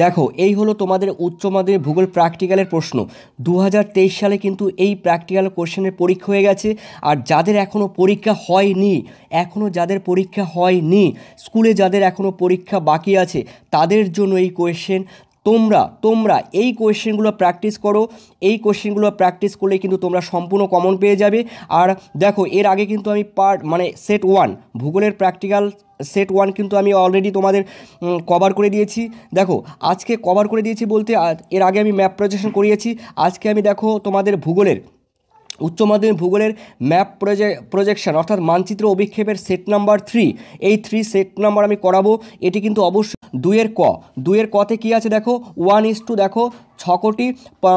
দেখো এই হলো তোমাদের উচ্চ মাধ্যমিক ভূগোল প্র্যাকটিক্যালের প্রশ্ন দু সালে কিন্তু এই প্র্যাকটিক্যাল কোশ্চেনের পরীক্ষা হয়ে গেছে আর যাদের এখনও পরীক্ষা হয়নি এখনও যাদের পরীক্ষা হয়নি স্কুলে যাদের এখনও পরীক্ষা বাকি আছে তাদের জন্য এই কোয়েশ্চেন তোমরা তোমরা এই কোয়েশ্চেনগুলো প্র্যাকটিস করো এই কোয়েশ্চেনগুলো প্র্যাকটিস করলে কিন্তু তোমরা সম্পূর্ণ কমন পেয়ে যাবে আর দেখো এর আগে কিন্তু আমি পার্ট মানে সেট ওয়ান ভূগোলের প্র্যাকটিক্যাল সেট ওয়ান কিন্তু আমি অলরেডি তোমাদের কভার করে দিয়েছি দেখো আজকে কভার করে দিয়েছি বলতে এর আগে আমি ম্যাপ প্রজেকশন করিয়েছি আজকে আমি দেখো তোমাদের ভূগোলের উচ্চ মাধ্যমিক ভূগোলের ম্যাপ প্রজে প্রজেকশন অর্থাৎ মানচিত্র অভিক্ষেপের সেট নাম্বার থ্রি এই থ্রি সেট নাম্বার আমি করাবো এটি কিন্তু অবশ্যই দুইয়ের ক দুইয়ের কতে কি আছে দেখো ওয়ান ইস টু দেখো ছ কোটি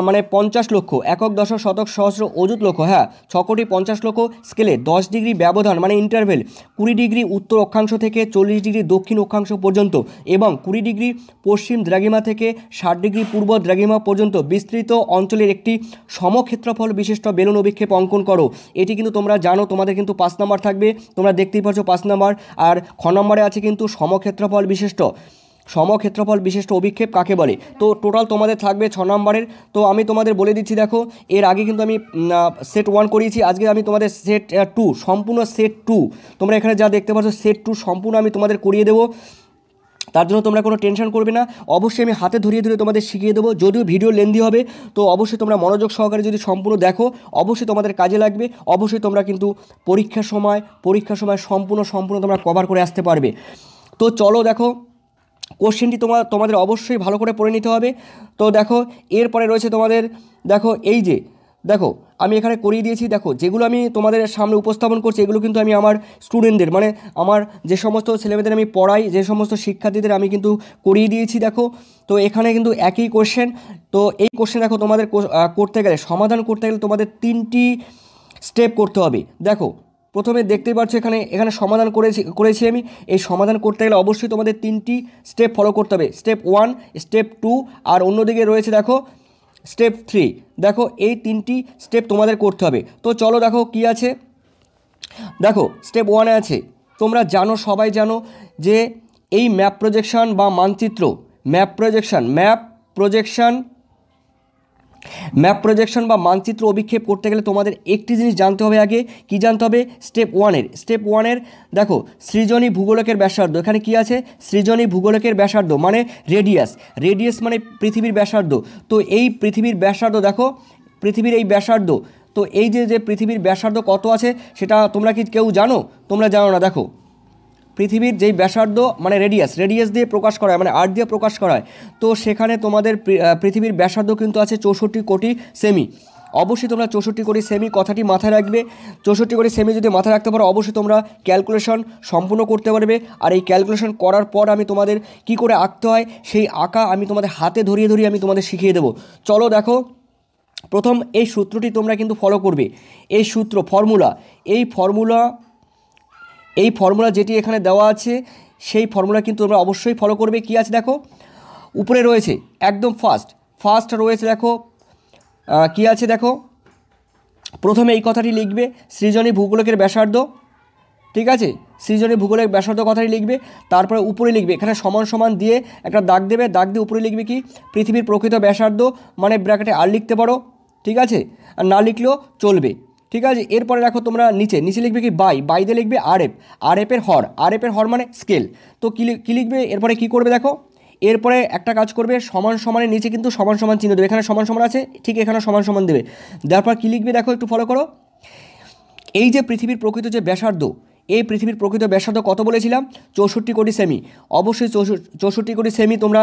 মানে পঞ্চাশ লক্ষ একক দশক শতক সহস্র অযুত লক্ষ হ্যাঁ ছ কোটি পঞ্চাশ লক্ষ স্কেলে দশ ডিগ্রি ব্যবধান মানে ইন্টারভেল কুড়ি ডিগ্রি উত্তর অক্ষাংশ থেকে চল্লিশ ডিগ্রি দক্ষিণ অক্ষাংশ পর্যন্ত এবং কুড়ি ডিগ্রি পশ্চিম দ্রাগিমা থেকে ষাট ডিগ্রি পূর্ব দ্রাগিমা পর্যন্ত বিস্তৃত অঞ্চলের একটি সমক্ষেত্রফল বিশিষ্ট বেলুন বিক্ষেপ অঙ্কন করো এটি কিন্তু তোমরা জানো তোমাদের কিন্তু পাঁচ নাম্বার থাকবে তোমরা দেখতেই পাচ্ছ পাঁচ নাম্বার আর খ নম্বরে আছে কিন্তু সমক্ষেত্রফল বিশিষ্ট সমক্ষেত্রফল বিশিষ্ট অভিক্ষেপ কাকে বলে তো টোটাল তোমাদের থাকবে ছ নম্বরের তো আমি তোমাদের বলে দিচ্ছি দেখো এর আগে কিন্তু আমি সেট ওয়ান করিয়েছি আজকে আমি তোমাদের সেট টু সম্পূর্ণ সেট টু তোমরা এখানে যা দেখতে পাচ্ছ সেট টু সম্পূর্ণ আমি তোমাদের করিয়ে দেবো তার জন্য তোমরা কোনো টেনশন করবে না অবশ্যই আমি হাতে ধরিয়ে ধরে তোমাদের শিখিয়ে দেবো যদিও ভিডিও লেন্দি হবে তো অবশ্যই তোমরা মনোযোগ সহকারে যদি সম্পূর্ণ দেখো অবশ্যই তোমাদের কাজে লাগবে অবশ্যই তোমরা কিন্তু পরীক্ষার সময় পরীক্ষার সময় সম্পূর্ণ সম্পূর্ণ তোমরা কভার করে আসতে পারবে তো চলো দেখো কোশ্চেনটি তোমার তোমাদের অবশ্যই ভালো করে পড়ে নিতে হবে তো দেখো এরপরে রয়েছে তোমাদের দেখো এই যে দেখো আমি এখানে করিয়ে দিয়েছি দেখো যেগুলো আমি তোমাদের সামনে উপস্থাপন করছি এগুলো কিন্তু আমি আমার স্টুডেন্টদের মানে আমার যে সমস্ত ছেলেমেয়েদের আমি পড়াই যে সমস্ত শিক্ষার্থীদের আমি কিন্তু করিয়ে দিয়েছি দেখো তো এখানে কিন্তু একই কোশ্চেন তো এই কোশ্চেন দেখো তোমাদের করতে গেলে সমাধান করতে গেলে তোমাদের তিনটি স্টেপ করতে হবে দেখো প্রথমে দেখতেই পাচ্ছ এখানে এখানে সমাধান করেছি করেছি আমি এই সমাধান করতে গেলে অবশ্যই তোমাদের তিনটি স্টেপ ফলো করতে হবে স্টেপ ওয়ান স্টেপ টু আর অন্যদিকে রয়েছে দেখো স্টেপ থ্রি দেখো এই তিনটি স্টেপ তোমাদের করতে হবে তো চলো দেখো কি আছে দেখো স্টেপ ওয়ানে আছে তোমরা জানো সবাই জানো যে এই ম্যাপ প্রজেকশান বা মানচিত্র map projection map projection map projection বা মানচিত্র অভিক্ষেপ করতে গেলে তোমাদের একটি জিনিস জানতে হবে আগে কি জানতে হবে স্টেপ ওয়ানের স্টেপ ওয়ানের দেখো সৃজনী ভূগোলকের ব্যাসার্ধ এখানে কি আছে সৃজনী ভূগোলকের ব্যাসার্ধ মানে রেডিয়াস রেডিয়াস মানে পৃথিবীর ব্যাসার্ধ তো এই পৃথিবীর ব্যাসার্ধ দেখো পৃথিবীর এই ব্যাসার্ধ তো এই যে যে পৃথিবীর ব্যাসার্ধ কত আছে সেটা তোমরা কি কেউ জানো তোমরা জানো না দেখো পৃথিবীর যেই ব্যাসার্ধ মানে রেডিয়াস রেডিয়াস দিয়ে প্রকাশ করা হয় মানে আর্ট দিয়ে প্রকাশ করা হয় তো সেখানে তোমাদের পৃথিবীর ব্যাসার্ধ কিন্তু আছে চৌষট্টি কোটি সেমি অবশ্যই তোমরা চৌষট্টি কোটি সেমি কথাটি মাথায় রাখবে চৌষট্টি কোটি সেমি যদি মাথায় রাখতে পারো অবশ্যই তোমরা ক্যালকুলেশন সম্পূর্ণ করতে পারবে আর এই ক্যালকুলেশন করার পর আমি তোমাদের কি করে আঁকতে হয় সেই আঁকা আমি তোমাদের হাতে ধরিয়ে ধরিয়ে আমি তোমাদের শিখিয়ে দেবো চলো দেখো প্রথম এই সূত্রটি তোমরা কিন্তু ফলো করবে এই সূত্র ফর্মুলা এই ফর্মুলা এই ফর্মুলা যেটি এখানে দেওয়া আছে সেই ফর্মুলা কিন্তু তোমরা অবশ্যই ফলো করবে কি আছে দেখো উপরে রয়েছে একদম ফার্স্ট ফার্স্ট রয়েছে দেখো কি আছে দেখো প্রথমে এই কথাটি লিখবে সৃজনী ভূগোলকের ব্যাসার্ধ ঠিক আছে সৃজনী ভূগোলের ব্যাসার্ধ কথাটি লিখবে তারপরে উপরে লিখবে এখানে সমান সমান দিয়ে একটা দাগ দেবে দাগ দিয়ে উপরে লিখবে কি পৃথিবীর প্রকৃত ব্যাসার্ধ মানে ব্র্যাকেটে আর লিখতে পারো ঠিক আছে আর না লিখলেও চলবে ঠিক আছে এরপরে রাখো তোমরা নিচে নিচে লিখবে কি বাই বাই দিয়ে লিখবে আর এফ আর এফের হর আর এফের হর মানে স্কেল তো কী লিখবে এরপরে কি করবে দেখো এরপরে একটা কাজ করবে সমান সমানের নিচে কিন্তু সমান সমান চিহ্ন দেবে এখানে সমান সমান আছে ঠিক এখানে সমান সমান দেবে তারপর পর কী লিখবে দেখো একটু ফলো করো এই যে পৃথিবীর প্রকৃত যে ব্যাসার্ধ এই পৃথিবীর প্রকৃত ব্যাসার্ধ কত বলেছিলাম চৌষট্টি কোটি সেমি অবশ্যই চৌষট্টি কোটি সেমি তোমরা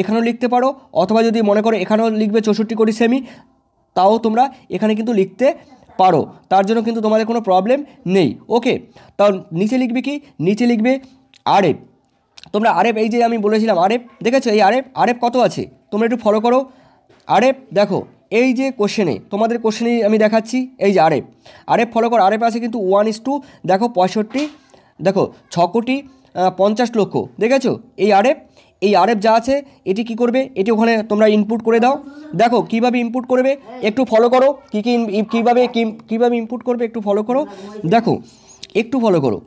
এখানেও লিখতে পারো অথবা যদি মনে করো এখানেও লিখবে চৌষট্টি কোটি সেমি তাও তোমরা এখানে কিন্তু লিখতে পারো তার জন্য কিন্তু তোমাদের কোনো প্রবলেম নেই ওকে তাও নিচে লিখবে কি নিচে লিখবে আরএফ তোমরা আরেফ এই যে আমি বলেছিলাম আরএফ দেখেছো এই আরএফ আরেফ কত আছে তোমরা একটু ফলো করো আরেফ দেখো এই যে কোশ্চেনে তোমাদের কোশ্চেনে আমি দেখাচ্ছি এই যে আরেফ আরেফ ফলো করো আরেফ আছে কিন্তু ওয়ান ইস টু দেখো পঁয়ষট্টি দেখো ছ কোটি পঞ্চাশ লক্ষ দেখেছো এই আরেফ এই আরএফ যা আছে এটি কি করবে এটি ওখানে তোমরা ইনপুট করে দাও দেখো কিভাবে ইনপুট করবে একটু ফলো করো কী কী কীভাবে কীভাবে ইনপুট করবে একটু ফলো করো দেখো একটু ফলো করো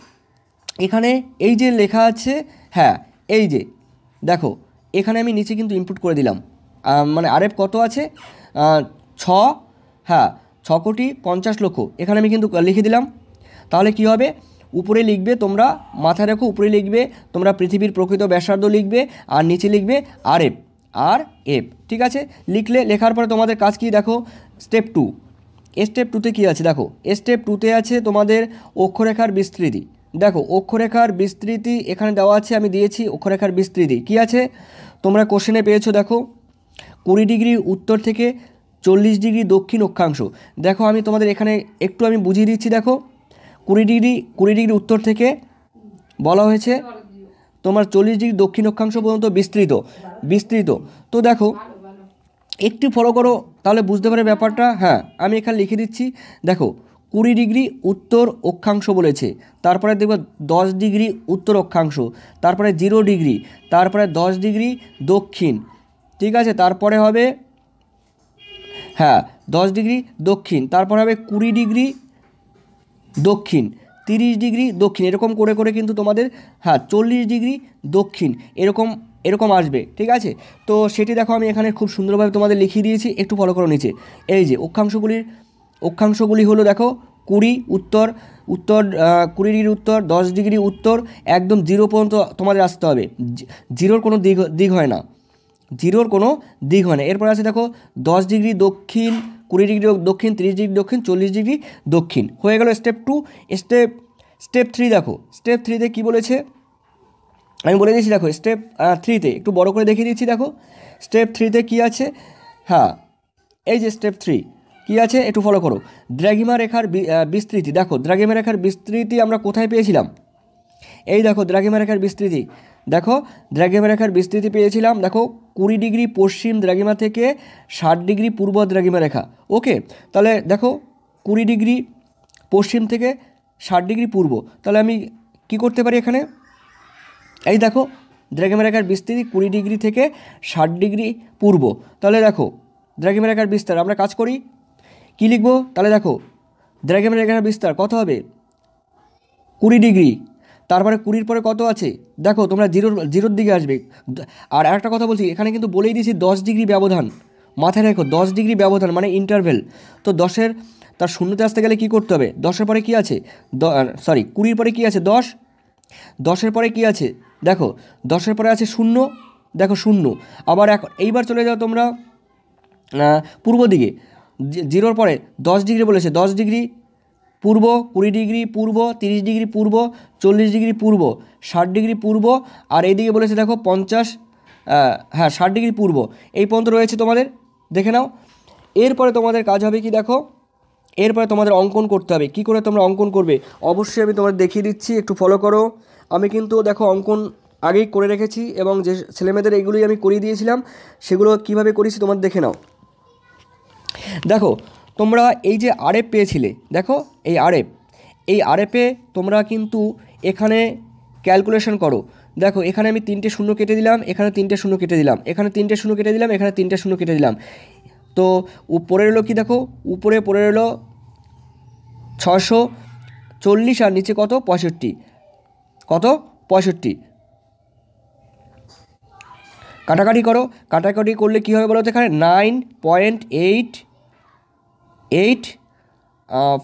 এখানে এই যে লেখা আছে হ্যাঁ এই যে দেখো এখানে আমি নিচে কিন্তু ইনপুট করে দিলাম মানে আরএফ কত আছে ছ হ্যাঁ ছ কোটি পঞ্চাশ লক্ষ এখানে আমি কিন্তু লিখে দিলাম তাহলে কি হবে উপরে লিখবে তোমরা মাথায় রেখো উপরে লিখবে তোমরা পৃথিবীর প্রকৃত ব্যাসার্ধ লিখবে আর নিচে লিখবে আর এফ আর এফ ঠিক আছে লিখলে লেখার পরে তোমাদের কাজ কি দেখো স্টেপ টু স্টেপ টুতে কী আছে দেখো স্টেপ টুতে আছে তোমাদের অক্ষরেখার বিস্তৃতি দেখো অক্ষরেখার বিস্তৃতি এখানে দেওয়া আছে আমি দিয়েছি অক্ষরেখার বিস্তৃতি কি আছে তোমরা কোশ্চেনে পেয়েছো দেখো কুড়ি ডিগ্রি উত্তর থেকে চল্লিশ ডিগ্রি দক্ষিণ অক্ষাংশ দেখো আমি তোমাদের এখানে একটু আমি বুঝিয়ে দিচ্ছি দেখো কুড়ি ডিগ্রি কুড়ি ডিগ্রি উত্তর থেকে বলা হয়েছে তোমার চল্লিশ ডিগ্রি দক্ষিণ অক্ষাংশ পর্যন্ত বিস্তৃত বিস্তৃত তো দেখো একটি ফলো করো তাহলে বুঝতে পারে ব্যাপারটা হ্যাঁ আমি এখানে লিখে দিচ্ছি দেখো কুড়ি ডিগ্রি উত্তর অক্ষাংশ বলেছে তারপরে দেখবে দশ ডিগ্রি উত্তর অক্ষাংশ তারপরে জিরো ডিগ্রি তারপরে দশ ডিগ্রি দক্ষিণ ঠিক আছে তারপরে হবে হ্যাঁ দশ ডিগ্রি দক্ষিণ তারপরে হবে কুড়ি ডিগ্রি দক্ষিণ তিরিশ ডিগ্রি দক্ষিণ এরকম করে করে কিন্তু তোমাদের হ্যাঁ চল্লিশ ডিগ্রি দক্ষিণ এরকম এরকম আসবে ঠিক আছে তো সেটি দেখো আমি এখানে খুব সুন্দরভাবে তোমাদের লিখিয়ে দিয়েছি একটু ফলো করো নিচে এই যে অক্ষাংশগুলির অক্ষাংশগুলি হলো দেখো কুড়ি উত্তর উত্তর কুড়ি ডিগ্রি উত্তর দশ ডিগ্রি উত্তর একদম জিরো পর্যন্ত তোমাদের আসতে হবে জিরোর কোনো দিক দিক হয় না জিরোর কোনো দিক হয় না এরপর আছে দেখো দশ ডিগ্রি দক্ষিণ কুড়ি ডিগ্রি দক্ষিণ তিরিশ ডিগ্রি দক্ষিণ চল্লিশ ডিগ্রি দক্ষিণ হয়ে গেল step two step step three দেখো স্টেপ থ্রিতে কী বলেছে আমি বলে দিচ্ছি দেখো স্টেপ থ্রিতে একটু বড় করে দেখিয়ে দিচ্ছি দেখো স্টেপ থ্রিতে কি আছে হ্যাঁ এই যে স্টেপ থ্রি কি আছে একটু ফলো করো দ্রাঘিমা রেখার বিস্তৃতি দেখো দ্রাঘিমা রেখার বিস্তৃতি আমরা কোথায় পেয়েছিলাম এই দেখো দ্রাঘিমা রেখার বিস্তৃতি দেখো দ্রাঘিমা রেখার বিস্তৃতি পেয়েছিলাম দেখো কুড়ি ডিগ্রি পশ্চিম দ্রাঘিমা থেকে ষাট ডিগ্রি পূর্ব দ্রাঘিমা রেখা ওকে তাহলে দেখো কুড়ি ডিগ্রি পশ্চিম থেকে ষাট ডিগ্রি পূর্ব তাহলে আমি কি করতে পারি এখানে এই দেখো দ্রাঘিমা রেখার বিস্তৃতি কুড়ি ডিগ্রি থেকে ষাট ডিগ্রি পূর্ব তাহলে দেখো দ্রাঘিমা রেখার বিস্তার আমরা কাজ করি কি লিখবো তাহলে দেখো দ্রাঘিমা রেখার বিস্তার কত হবে কুড়ি ডিগ্রি তারপরে কুড়ির পরে কত আছে দেখো তোমরা জিরোর জিরোর দিকে আসবে আর একটা কথা বলছি এখানে কিন্তু বলেই দিয়েছি দশ ডিগ্রি ব্যবধান মাথায় রেখো দশ ডিগ্রি ব্যবধান মানে ইন্টারভেল তো দশের তার শূন্যতে আসতে গেলে কি করতে হবে দশের পরে কি আছে সরি কুড়ির পরে কি আছে দশ দশের পরে কি আছে দেখো দশের পরে আছে শূন্য দেখো শূন্য আবার এখন এইবার চলে যাও তোমরা পূর্ব দিকে জিরোর পরে দশ ডিগ্রি বলেছে দশ ডিগ্রি পূর্ব কুড়ি ডিগ্রি পূর্ব তিরিশ ডিগ্রি পূর্ব চল্লিশ ডিগ্রি পূর্ব ষাট ডিগ্রি পূর্ব আর এইদিকে বলেছে দেখো পঞ্চাশ হ্যাঁ ষাট ডিগ্রি পূর্ব এই পর্যন্ত রয়েছে তোমাদের দেখে নাও এরপরে তোমাদের কাজ হবে কি দেখো এরপরে তোমাদের অঙ্কন করতে হবে কি করে তোমরা অঙ্কন করবে অবশ্যই আমি তোমাদের দেখিয়ে দিচ্ছি একটু ফলো করো আমি কিন্তু দেখো অঙ্কন আগেই করে রেখেছি এবং যে ছেলেমেয়েদের এগুলোই আমি করিয়ে দিয়েছিলাম সেগুলো কিভাবে করেছি তোমার দেখে নাও দেখো তোমরা এই যে আরএফ পেয়েছিলে দেখো এই আরএফ এই আরএফে তোমরা কিন্তু এখানে ক্যালকুলেশন করো দেখো এখানে আমি তিনটে শূন্য কেটে দিলাম এখানে তিনটে শূন্য কেটে দিলাম এখানে তিনটে শূন্য কেটে দিলাম এখানে তিনটে শূন্য কেটে দিলাম তো উপরে এলো কি দেখো উপরে পড়ে এলো ছশো চল্লিশ আর নিচে কত পঁয়ষট্টি কত পঁয়ষট্টি কাটাকাটি করো কাটাকাটি করলে কী হবে বলো তো এখানে nine point eight eight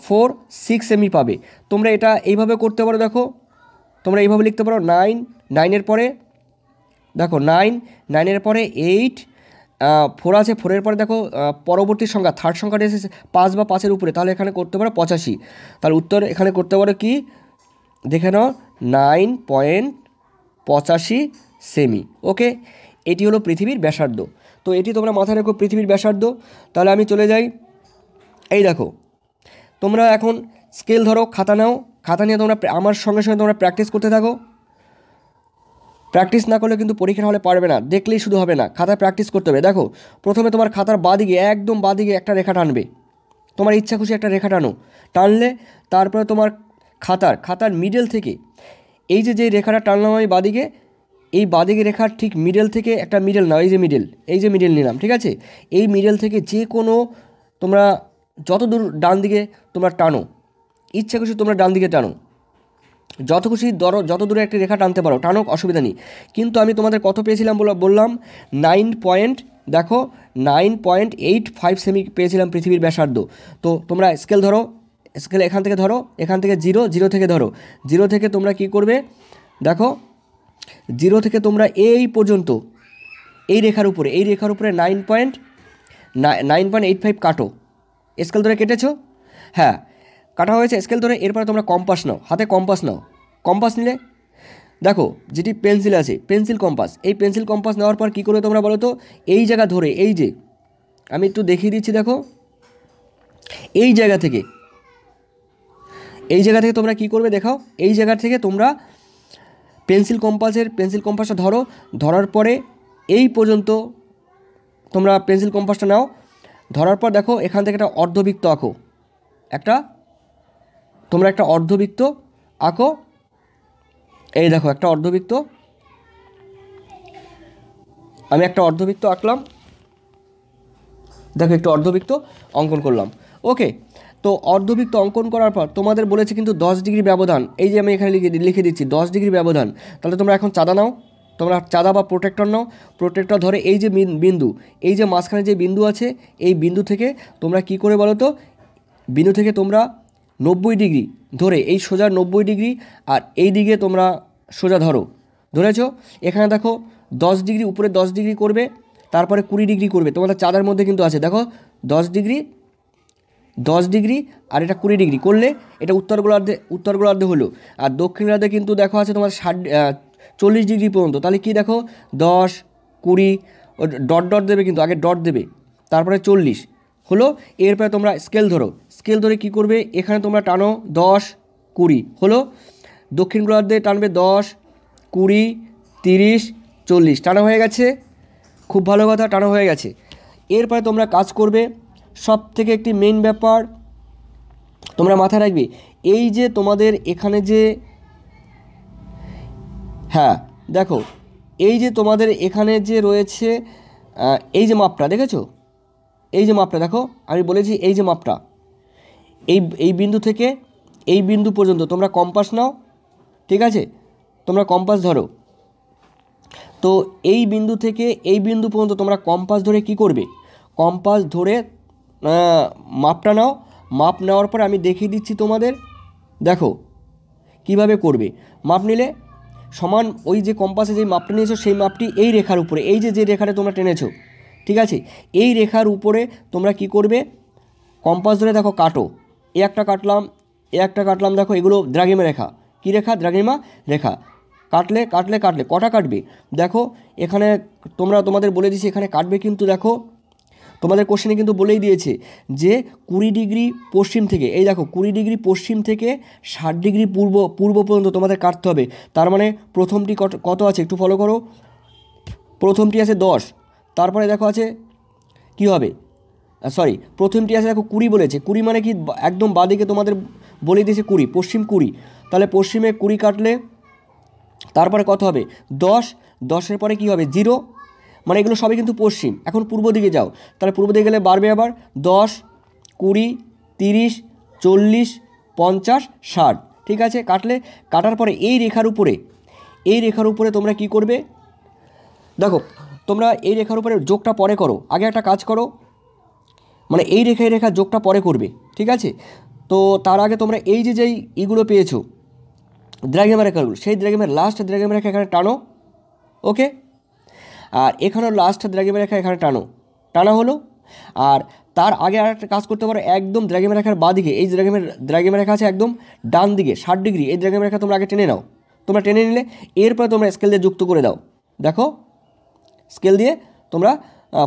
four six এমই পাবে তোমরা এটা এইভাবে করতে পারো দেখো তোমরা এইভাবে লিখতে পারো নাইন নাইনের পরে দেখো নাইন নাইনের পরে এইট ফোর আছে ফোরের পরে দেখো পরবর্তী সংখ্যা থার্ড সংখ্যাটা এসেছে পাঁচ বা পাঁচের উপরে তাহলে এখানে করতে পারো পঁচাশি তাহলে উত্তর এখানে করতে পারো কি দেখে নাও নাইন পয়েন্ট পঁচাশি সেমি ওকে এটি হলো পৃথিবীর ব্যাসার্ধ তো এটি তোমরা মাথায় রেখো পৃথিবীর ব্যাসার্ধ তাহলে আমি চলে যাই এই দেখো তোমরা এখন স্কেল ধরো খাতা নাও খাতা নিয়ে তোমরা আমার সঙ্গে সঙ্গে তোমরা প্র্যাকটিস করতে থাকো প্র্যাকটিস না করলে কিন্তু পরীক্ষার হলে পারবে না দেখলেই শুধু হবে না খাতায় প্র্যাকটিস করতে হবে দেখো প্রথমে তোমার খাতার বাদিকে একদম বাদিকে একটা রেখা টানবে তোমার ইচ্ছা খুশি একটা রেখা টানো টানলে তারপরে তোমার খাতার খাতার মিডল থেকে এই যে যে রেখাটা টানলাম আমি বাদিকে এই বাদিকে রেখার ঠিক মিডল থেকে একটা মিডল নাও এই যে মিডল এই যে মিডল নিলাম ঠিক আছে এই মিডল থেকে যে কোনো তোমরা যত দূর ডান দিকে তোমরা টানো ইচ্ছা খুশি তোমরা ডান দিকে টানো যত খুশি দর যত দূরে একটি রেখা টানতে পারো টানো অসুবিধা নেই কিন্তু আমি তোমাদের কত পেয়েছিলাম বললাম নাইন পয়েন্ট দেখো নাইন পয়েন্ট এইট ফাইভ সেমি পেয়েছিলাম পৃথিবীর ব্যাসার্ধ তো তোমরা স্কেল ধরো স্কেল এখান থেকে ধরো এখান থেকে জিরো জিরো থেকে ধরো জিরো থেকে তোমরা কি করবে দেখো জিরো থেকে তোমরা এই পর্যন্ত এই রেখার উপরে এই রেখার উপরে nine point nine point eight five কাটো স্কেল ধরে কেটেছো হ্যাঁ কাটা হয়েছে স্কেল ধরে এরপরে তোমরা কম্পাস নাও হাতে কম্পাস নাও কম্পাস নিলে দেখো যেটি পেন্সিল আছে পেন্সিল কম্পাস এই পেন্সিল কম্পাস নেওয়ার পর কী করবে তোমরা বলো তো এই জায়গা ধরে এই যে আমি একটু দেখিয়ে দিচ্ছি দেখো এই জায়গা থেকে এই জায়গা থেকে তোমরা কি করবে দেখাও এই জায়গা থেকে তোমরা পেন্সিল কম্পাসের পেন্সিল কম্পাসটা ধরো ধরার পরে এই পর্যন্ত তোমরা পেন্সিল কম্পাসটা নাও ধরার পর দেখো এখান থেকে একটা অর্ধবৃত্ত আঁকো একটা তোমরা একটা অর্ধবৃত্ত আঁকো এই দেখো একটা অর্ধবৃত্ত আমি একটা অর্ধবৃত্ত আঁকলাম দেখো একটু অর্ধবৃত্ত অঙ্কন করলাম ওকে তো অর্ধবৃত্ত অঙ্কন করার পর তোমাদের বলেছে কিন্তু দশ ডিগ্রি ব্যবধান এই যে আমি এখানে লিখে লিখে দিচ্ছি দশ ডিগ্রি ব্যবধান তাহলে তোমরা এখন চাঁদা নাও তোমরা চাঁদা বা প্রোটেক্টর নাও প্রোটেক্টর ধরে এই যে বিন্দু এই যে মাঝখানে যে বিন্দু আছে এই বিন্দু থেকে তোমরা কি করে বলো তো বিন্দু থেকে তোমরা নব্বই ডিগ্রি ধরে এই সোজা নব্বই ডিগ্রি আর এই দিকে তোমরা সোজা ধরো ধরেছ এখানে দেখো দশ ডিগ্রি উপরে দশ ডিগ্রি করবে তারপরে কুড়ি ডিগ্রি করবে তোমাদের চাঁদার মধ্যে কিন্তু আছে দেখো দশ ডিগ্রি দশ ডিগ্রি আর এটা কুড়ি ডিগ্রি করলে এটা উত্তর গোলার্ধে উত্তর গোলার্ধে হলো আর দক্ষিণ গোলার্ধে কিন্তু দেখো আছে তোমার ষাট চল্লিশ ডিগ্রি পর্যন্ত তাহলে কি দেখো দশ কুড়ি ডট ডট দেবে কিন্তু আগে ডট দেবে তারপরে চল্লিশ হলো এরপরে তোমরা স্কেল ধরো স্কেল ধরে কি করবে এখানে তোমরা টানো দশ কুড়ি হলো দক্ষিণ গোলার্ধে টানবে দশ কুড়ি তিরিশ চল্লিশ টানা হয়ে গেছে খুব ভালো কথা টানা হয়ে গেছে এরপরে তোমরা কাজ করবে সব থেকে একটি মেন ব্যাপার তোমরা মাথায় রাখবে এই যে তোমাদের এখানে যে হ্যাঁ দেখো এই যে তোমাদের এখানে যে রয়েছে এই যে মাপটা দেখেছো এই যে মাপটা দেখো আমি বলেছি এই যে মাপটা এই এই বিন্দু থেকে এই বিন্দু পর্যন্ত তোমরা কম্পাস নাও ঠিক আছে তোমরা কম্পাস ধরো তো এই বিন্দু থেকে এই বিন্দু পর্যন্ত তোমরা কম্পাস ধরে কি করবে কম্পাস ধরে মাপটা নাও মাপ নেওয়ার পর আমি দেখিয়ে দিচ্ছি তোমাদের দেখো কিভাবে করবে মাপ নিলে সমান ওই যে কম্পাসে যে মাপটা নিয়েছো সেই মাপটি এই রেখার উপরে এই যে যে রেখাটা তোমরা টেনেছো ঠিক আছে এই রেখার উপরে তোমরা কি করবে কম্পাস ধরে দেখো কাটো এ একটা কাটলাম এ একটা কাটলাম দেখো এগুলো দ্রাগিমা রেখা কি রেখা দ্রাগিমা রেখা কাটলে কাটলে কাটলে কটা কাটবে দেখো এখানে তোমরা তোমাদের বলে দিছি এখানে কাটবে কিন্তু দেখো তোমাদের কোশ্চেনে কিন্তু বলেই দিয়েছে যে কুড়ি ডিগ্রি পশ্চিম থেকে এই দেখো কুড়ি ডিগ্রি পশ্চিম থেকে ষাট ডিগ্রি পূর্ব পূর্ব পর্যন্ত তোমাদের কাটতে হবে তার মানে প্রথমটি কত আছে একটু ফলো করো প্রথমটি আছে দশ তারপরে দেখো আছে কি হবে সরি প্রথমটি আছে দেখো কুড়ি বলেছে কুড়ি মানে কি একদম বাদিকে তোমাদের বলে দিয়েছে কুড়ি পশ্চিম কুড়ি তাহলে পশ্চিমে কুড়ি কাটলে তারপরে কত হবে দশ দশের পরে কি হবে জিরো মানে এগুলো সবই কিন্তু পশ্চিম এখন পূর্ব দিকে যাও তাহলে পূর্ব দিকে গেলে বাড়বে আবার দশ কুড়ি তিরিশ চল্লিশ পঞ্চাশ ষাট ঠিক আছে কাটলে কাটার পরে এই রেখার উপরে এই রেখার উপরে তোমরা কি করবে দেখো তোমরা এই রেখার উপরে যোগটা পরে করো আগে একটা কাজ করো মানে এই রেখায় রেখা যোগটা পরে করবে ঠিক আছে তো তার আগে তোমরা এই যে যেই ইগুলো পেয়েছো দ্রাগেমের রেখাগুলো সেই দ্রাগেমের লাস্ট দ্রাগেমের রেখা এখানে টানো ওকে আর এখানেও লাস্ট দ্রাগিমা রেখা এখানে টানো টানা হলো আর তার আগে আর একটা কাজ করতে পারো একদম দ্রাগিমা রেখার বাঁদিকে এই দ্রাগিমের দ্রাগিমা রেখা আছে একদম ডান দিকে ষাট ডিগ্রি এই দ্রাগিমা রেখা তোমরা আগে টেনে নাও তোমরা টেনে নিলে এরপরে তোমরা স্কেল দিয়ে যুক্ত করে দাও দেখো স্কেল দিয়ে তোমরা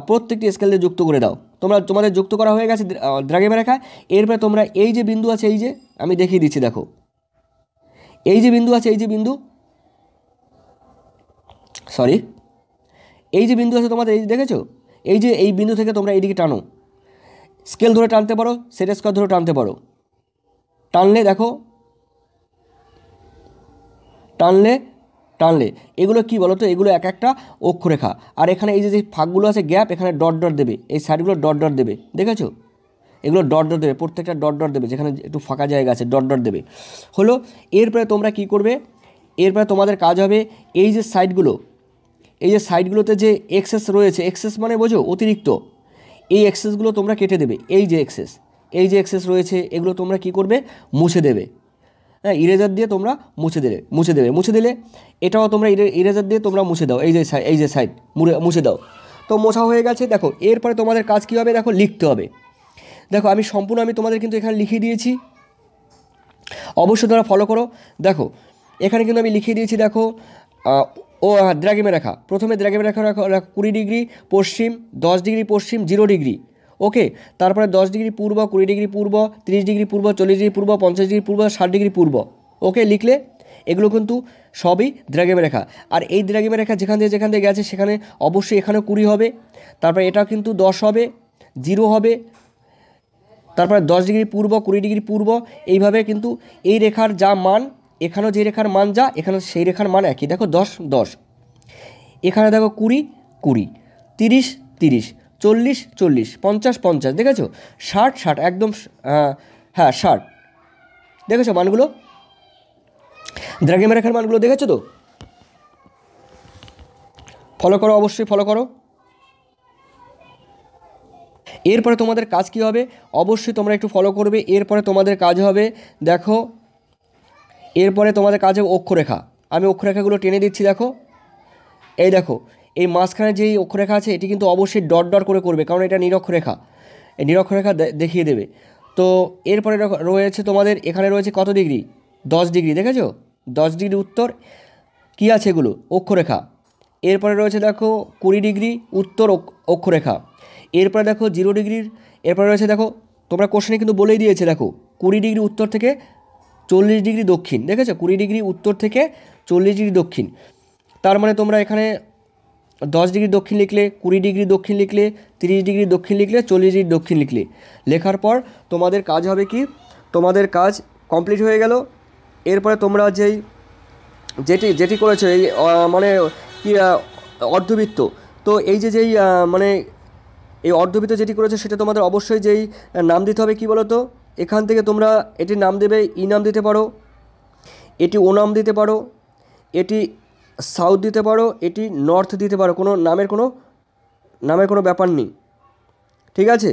প্রত্যেকটি স্কেল দিয়ে যুক্ত করে দাও তোমরা তোমাদের যুক্ত করা হয়ে গেছে দ্রাগিমা রেখা এরপরে তোমরা এই যে বিন্দু আছে এই যে আমি দেখিয়ে দিচ্ছি দেখো এই যে বিন্দু আছে এই যে বিন্দু সরি এই যে বিন্দু আছে তোমাদের এই দেখেছো এই যে এই বিন্দু থেকে তোমরা এইদিকে টানো স্কেল ধরে টানতে পারো সেট স্কোয়ার ধরে টানতে পারো টানলে দেখো টানলে টানলে এগুলো কি বলো তো এগুলো এক একটা অক্ষরেখা আর এখানে এই যে যে ফাঁকগুলো আছে গ্যাপ এখানে ডট ডট দেবে এই সাইডগুলো ডট ডট দেবে দেখেছো এগুলো ডট ডট দেবে প্রত্যেকটা ডট ডট দেবে যেখানে একটু ফাঁকা জায়গা আছে ডট ডট দেবে হলো এরপরে তোমরা কি করবে এরপরে তোমাদের কাজ হবে এই যে সাইডগুলো এই যে সাইডগুলোতে যে এক্সেস রয়েছে এক্সেস মানে বোঝো অতিরিক্ত এই এক্সেসগুলো তোমরা কেটে দেবে এই যে এক্সেস এই যে এক্সেস রয়েছে এগুলো তোমরা কি করবে মুছে দেবে হ্যাঁ ইরেজার দিয়ে তোমরা মুছে দেবে মুছে দেবে মুছে দিলে এটাও তোমরা ইরেজার দিয়ে তোমরা মুছে দাও এই যে এই যে সাইড মুড়ে মুছে দাও তো মোছা হয়ে গেছে দেখো এরপরে তোমাদের কাজ কী হবে দেখো লিখতে হবে দেখো আমি সম্পূর্ণ আমি তোমাদের কিন্তু এখানে লিখিয়ে দিয়েছি অবশ্যই তোমরা ফলো করো দেখো এখানে কিন্তু আমি লিখিয়ে দিয়েছি দেখো ও দ্রাগিমে হ্যাঁ, রেখা প্রথমে দ্রাগিমে রেখা কুড়ি ডিগ্রি পশ্চিম দশ ডিগ্রি পশ্চিম জিরো ডিগ্রি ওকে তারপরে দশ ডিগ্রি পূর্ব কুড়ি ডিগ্রি পূর্ব তিরিশ ডিগ্রি পূর্ব চল্লিশ ডিগ্রি পূর্ব পঞ্চাশ ডিগ্রি পূর্ব ষাট ডিগ্রি পূর্ব ওকে লিখলে এগুলো কিন্তু সবই দ্রাগিমে রেখা আর এই দ্রাগিমে রেখা যেখান থেকে যেখান থেকে গেছে সেখানে অবশ্যই এখানেও কুড়ি হবে তারপরে এটা কিন্তু দশ হবে জিরো হবে তারপরে দশ ডিগ্রি পূর্ব কুড়ি ডিগ্রি পূর্ব এইভাবে কিন্তু এই রেখার যা মান এখানেও যে রেখার মান যা এখানে সেই রেখার মান একই দেখো দশ দশ এখানে দেখো কুড়ি কুড়ি তিরিশ তিরিশ চল্লিশ চল্লিশ পঞ্চাশ পঞ্চাশ দেখেছো ষাট ষাট একদম হ্যাঁ ষাট দেখেছো মানগুলো দ্রাগেমে রেখার মানগুলো দেখেছো তো ফলো করো অবশ্যই ফলো করো এরপরে তোমাদের কাজ কি হবে অবশ্যই তোমরা একটু ফলো করবে এরপরে তোমাদের কাজ হবে দেখো এরপরে তোমাদের কাজে অক্ষরেখা আমি অক্ষরেখাগুলো টেনে দিচ্ছি দেখো এই দেখো এই মাঝখানে যেই অক্ষরেখা আছে এটি কিন্তু অবশ্যই ডট ডট করে করবে কারণ এটা নিরক্ষরেখা এই নিরক্ষরেখা দেখিয়ে দেবে তো এরপরে রয়েছে তোমাদের এখানে রয়েছে কত ডিগ্রি দশ ডিগ্রি দেখেছো দশ ডিগ্রি উত্তর কী আছে এগুলো অক্ষরেখা এরপরে রয়েছে দেখো কুড়ি ডিগ্রি উত্তর অক্ষরেখা এরপরে দেখো জিরো ডিগ্রির এরপরে রয়েছে দেখো তোমরা কোশ্চেনে কিন্তু বলেই দিয়েছে দেখো কুড়ি ডিগ্রি উত্তর থেকে চল্লিশ ডিগ্রি দক্ষিণ দেখেছ কুড়ি ডিগ্রি উত্তর থেকে চল্লিশ ডিগ্রি দক্ষিণ তার মানে তোমরা এখানে দশ ডিগ্রি দক্ষিণ লিখলে কুড়ি ডিগ্রি দক্ষিণ লিখলে তিরিশ ডিগ্রি দক্ষিণ লিখলে চল্লিশ ডিগ্রি দক্ষিণ লিখলে লেখার পর তোমাদের কাজ হবে কি তোমাদের কাজ কমপ্লিট হয়ে গেল এরপরে তোমরা যেই যেটি যেটি করেছো এই মানে কি অর্ধবৃত্ত তো এই যে যেই মানে এই অর্ধবৃত্ত যেটি করেছে সেটা তোমাদের অবশ্যই যেই নাম দিতে হবে কি বলো তো এখান থেকে তোমরা এটির নাম দেবে ই নাম দিতে পারো এটি ও নাম দিতে পারো এটি সাউথ দিতে পারো এটি নর্থ দিতে পারো কোনো নামের কোনো নামের কোনো ব্যাপার নেই ঠিক আছে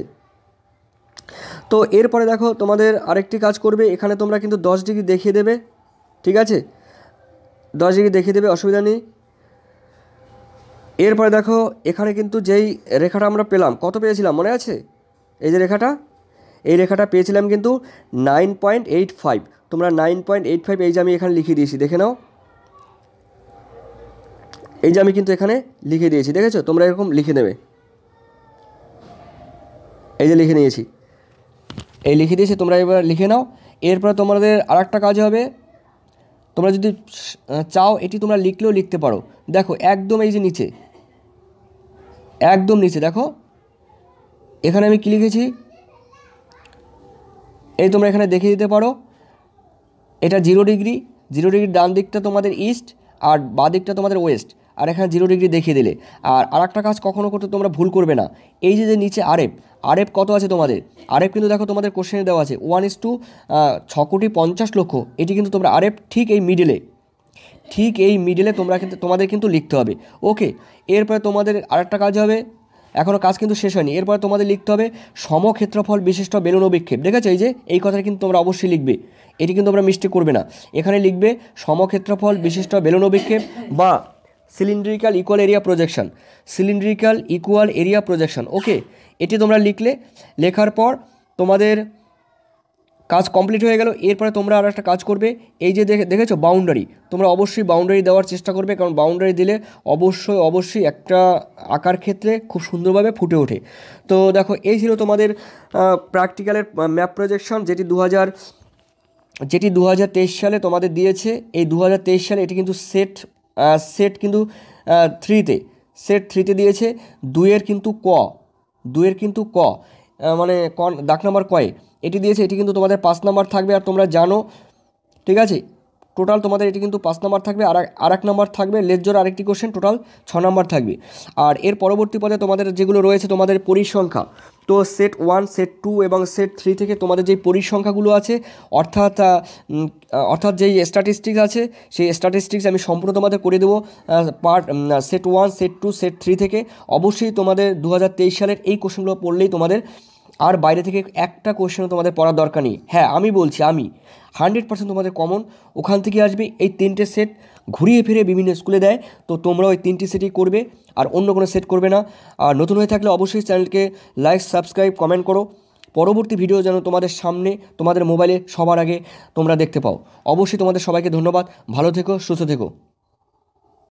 তো এরপরে দেখো তোমাদের আরেকটি কাজ করবে এখানে তোমরা কিন্তু দশ ডিগ্রি দেখিয়ে দেবে ঠিক আছে দশ ডিগ্রি দেখিয়ে দেবে অসুবিধা নেই এরপরে দেখো এখানে কিন্তু যেই রেখাটা আমরা পেলাম কত পেয়েছিলাম মনে আছে এই যে রেখাটা এই রেখাটা পেয়েছিলাম কিন্তু নাইন পয়েন্ট এইট ফাইভ তোমরা নাইন পয়েন্ট এইট ফাইভ এই যে আমি এখানে লিখে দিয়েছি দেখে নাও এই যে আমি কিন্তু এখানে লিখে দিয়েছি দেখেছো তোমরা এরকম লিখে নেবে এই যে লিখে নিয়েছি এই লিখে দিয়েছি তোমরা এবার লিখে নাও এরপরে তোমাদের আর একটা কাজ হবে তোমরা যদি চাও এটি তোমরা লিখলেও লিখতে পারো দেখো একদম এই যে নিচে একদম নিচে দেখো এখানে আমি কী লিখেছি এই তোমরা এখানে দেখে দিতে পারো এটা জিরো ডিগ্রি জিরো ডিগ্রির ডান দিকটা তোমাদের ইস্ট আর বা দিকটা তোমাদের ওয়েস্ট আর এখানে জিরো ডিগ্রি দেখিয়ে দিলে আর একটা কাজ কখনও করতে তোমরা ভুল করবে না এই যে যে নিচে আরএফ আরএফ কত আছে তোমাদের আরেপ কিন্তু দেখো তোমাদের কোশ্চেনে দেওয়া আছে ওয়ান ইস টু ছ কোটি পঞ্চাশ লক্ষ এটি কিন্তু তোমরা আরেপ ঠিক এই মিডিলে ঠিক এই মিডিলে তোমরা কিন্তু তোমাদের কিন্তু লিখতে হবে ওকে এরপরে তোমাদের আরেকটা কাজ হবে এখনও কাজ কিন্তু শেষ হয়নি এরপর তোমাদের লিখতে হবে সমক্ষেত্রফল বিশিষ্ট বেলুন অভিক্ষেপ দেখেছো এই যে এই কথাটা কিন্তু তোমরা অবশ্যই লিখবে এটি কিন্তু তোমরা মিষ্টি করবে না এখানে লিখবে সমক্ষেত্রফল বিশিষ্ট বেলুন অভিক্ষেপ বা cylindrical equal area projection cylindrical equal area projection okay এটি তোমরা লিখলে লেখার পর তোমাদের কাজ কমপ্লিট হয়ে গেল এরপরে তোমরা আর একটা কাজ করবে এই যে দেখে দেখেছো বাউন্ডারি তোমরা অবশ্যই বাউন্ডারি দেওয়ার চেষ্টা করবে কারণ বাউন্ডারি দিলে অবশ্যই অবশ্যই একটা আঁকার ক্ষেত্রে খুব সুন্দরভাবে ফুটে ওঠে তো দেখো এই ছিল তোমাদের প্র্যাকটিক্যালের ম্যাপ প্রজেকশন যেটি দু যেটি দু সালে তোমাদের দিয়েছে এই দু সালে এটি কিন্তু সেট সেট কিন্তু থ্রিতে সেট থ্রিতে দিয়েছে দুয়ের কিন্তু ক দুয়ের কিন্তু ক মানে ক দাগ নাম্বার কয় এটি দিয়েছে এটি কিন্তু তোমাদের পাঁচ নাম্বার থাকবে আর তোমরা জানো ঠিক আছে টোটাল তোমাদের এটি কিন্তু পাঁচ নাম্বার থাকবে আর আর এক নাম্বার থাকবে লেজ্জর আরেকটি কোশ্চেন টোটাল ছ নাম্বার থাকবে আর এর পরবর্তী পদে তোমাদের যেগুলো রয়েছে তোমাদের পরিসংখ্যা তো সেট ওয়ান সেট টু এবং সেট থ্রি থেকে তোমাদের যেই পরিসংখ্যাগুলো আছে অর্থাৎ অর্থাৎ যেই স্ট্যাটিস্টিক্স আছে সেই স্ট্যাটিস্টিক্স আমি সম্পূর্ণ তোমাদের করে দেবো part set one set two set three থেকে অবশ্যই তোমাদের দু সালের এই কোশ্চেনগুলো পড়লেই তোমাদের আর বাইরে থেকে একটা কোশ্চেনও তোমাদের পড়ার দরকার নেই হ্যাঁ আমি বলছি আমি হান্ড্রেড পার্সেন্ট তোমাদের কমন ওখান থেকে আসবে এই তিনটে সেট ঘুরিয়ে ফিরে বিভিন্ন স্কুলে দেয় তো তোমরা ওই তিনটি সেটই করবে আর অন্য কোনো সেট করবে না আর নতুন হয়ে থাকলে অবশ্যই চ্যানেলকে লাইক সাবস্ক্রাইব কমেন্ট করো পরবর্তী ভিডিও যেন তোমাদের সামনে তোমাদের মোবাইলে সবার আগে তোমরা দেখতে পাও অবশ্যই তোমাদের সবাইকে ধন্যবাদ ভালো থেকো সুস্থ থেকো